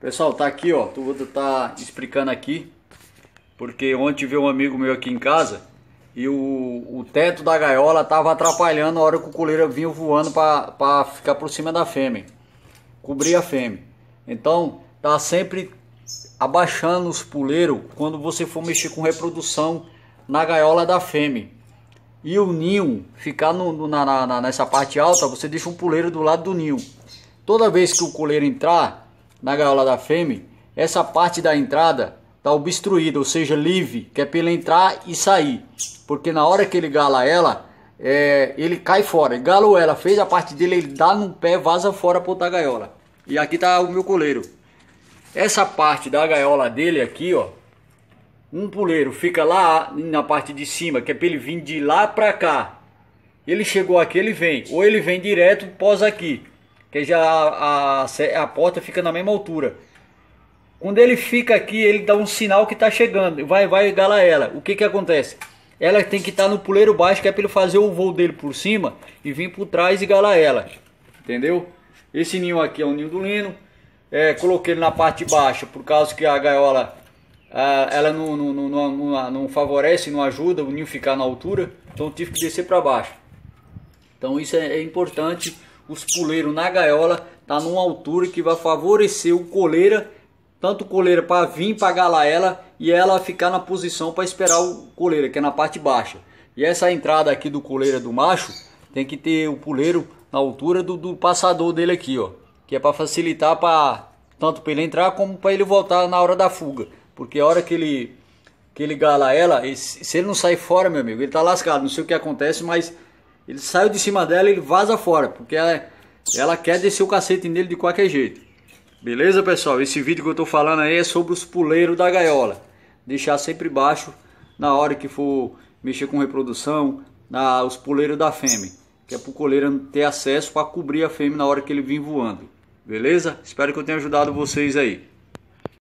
Pessoal, tá aqui, ó. Tu vou tá explicando aqui. Porque ontem veio um amigo meu aqui em casa e o, o teto da gaiola tava atrapalhando a hora que o coleiro vinha voando para ficar por cima da fêmea. Cobrir a fêmea. Então, tá sempre abaixando os puleiros quando você for mexer com reprodução na gaiola da fêmea. E o ninho ficar no, no, na, na, nessa parte alta, você deixa um puleiro do lado do ninho. Toda vez que o coleiro entrar, na gaiola da fêmea, essa parte da entrada está obstruída, ou seja, livre, que é para ele entrar e sair. Porque na hora que ele gala ela, é, ele cai fora. Galou ela, fez a parte dele, ele dá no pé, vaza fora para outra gaiola. E aqui está o meu coleiro. Essa parte da gaiola dele aqui, ó, um puleiro fica lá na parte de cima, que é para ele vir de lá para cá. Ele chegou aqui, ele vem. Ou ele vem direto, pós aqui que já a, a, a porta fica na mesma altura. Quando ele fica aqui, ele dá um sinal que está chegando, vai vai gala ela. O que que acontece? Ela tem que estar tá no puleiro baixo, que é para ele fazer o voo dele por cima e vir por trás e gala ela. Entendeu? Esse ninho aqui é o ninho do lino. É, coloquei ele na parte de baixo, por causa que a gaiola ela não, não, não, não, não favorece, não ajuda o ninho ficar na altura. Então tive que descer para baixo. Então isso é, é importante os puleiros na gaiola, tá numa altura que vai favorecer o coleira, tanto o coleira para vir para galar ela e ela ficar na posição para esperar o coleira, que é na parte baixa. E essa entrada aqui do coleira do macho tem que ter o puleiro na altura do, do passador dele aqui, ó, que é para facilitar para tanto para ele entrar como para ele voltar na hora da fuga, porque a hora que ele que ele gala ela, se ele não sair fora, meu amigo, ele tá lascado, não sei o que acontece, mas ele saiu de cima dela e ele vaza fora, porque ela, ela quer descer o cacete nele de qualquer jeito. Beleza, pessoal? Esse vídeo que eu tô falando aí é sobre os puleiros da gaiola. Deixar sempre baixo na hora que for mexer com reprodução, na, os puleiros da fêmea. Que é pro coleiro ter acesso para cobrir a fêmea na hora que ele vir voando. Beleza? Espero que eu tenha ajudado vocês aí.